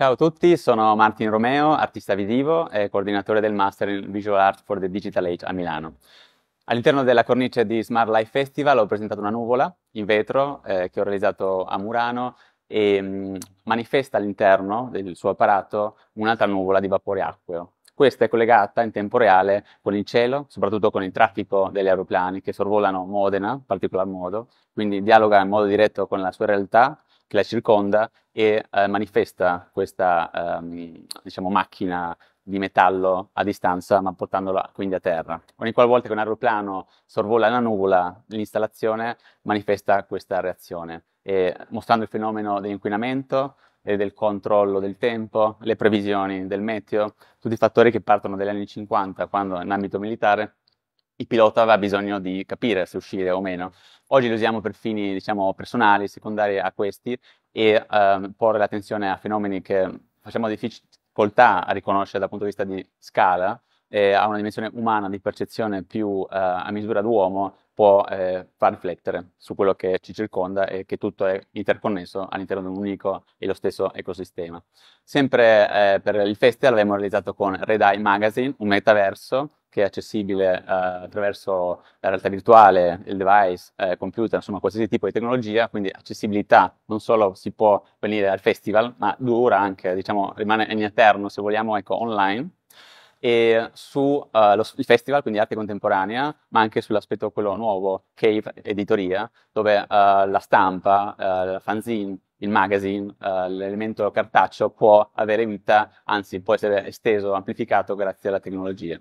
Ciao a tutti, sono Martin Romeo, artista visivo e coordinatore del Master in Visual Art for the Digital Age a Milano. All'interno della cornice di Smart Life Festival ho presentato una nuvola in vetro eh, che ho realizzato a Murano e mh, mm, manifesta all'interno del suo apparato un'altra nuvola di vapore acqueo. Questa è collegata in tempo reale con il cielo, soprattutto con il traffico degli aeroplani che sorvolano Modena in particolar modo, quindi dialoga in modo diretto con la sua realtà che la circonda e eh, manifesta questa ehm, diciamo, macchina di metallo a distanza, ma portandola quindi a terra. Ogni qualvolta che un aeroplano sorvola una nuvola, l'installazione manifesta questa reazione, e, mostrando il fenomeno dell'inquinamento e del controllo del tempo, le previsioni del meteo, tutti i fattori che partono dagli anni 50, quando in ambito militare il pilota aveva bisogno di capire se uscire o meno. Oggi lo usiamo per fini, diciamo, personali, secondari a questi, e eh, porre l'attenzione a fenomeni che facciamo difficoltà a riconoscere dal punto di vista di scala, eh, a una dimensione umana di percezione più eh, a misura d'uomo, può eh, far riflettere su quello che ci circonda e che tutto è interconnesso all'interno di un unico e lo stesso ecosistema. Sempre eh, per il festival l'abbiamo realizzato con Red Eye Magazine un metaverso che è accessibile eh, attraverso la realtà virtuale, il device, eh, computer, insomma qualsiasi tipo di tecnologia, quindi accessibilità non solo si può venire al festival, ma dura anche, diciamo, rimane in eterno se vogliamo, ecco, online. E sul eh, uh, festival, quindi arte contemporanea, ma anche sull'aspetto quello nuovo, Cave Editoria, dove uh, la stampa, uh, eh, la fanzine, il magazine, l'elemento cartaceo può avere vita, anzi può essere esteso, amplificato grazie alla tecnologia.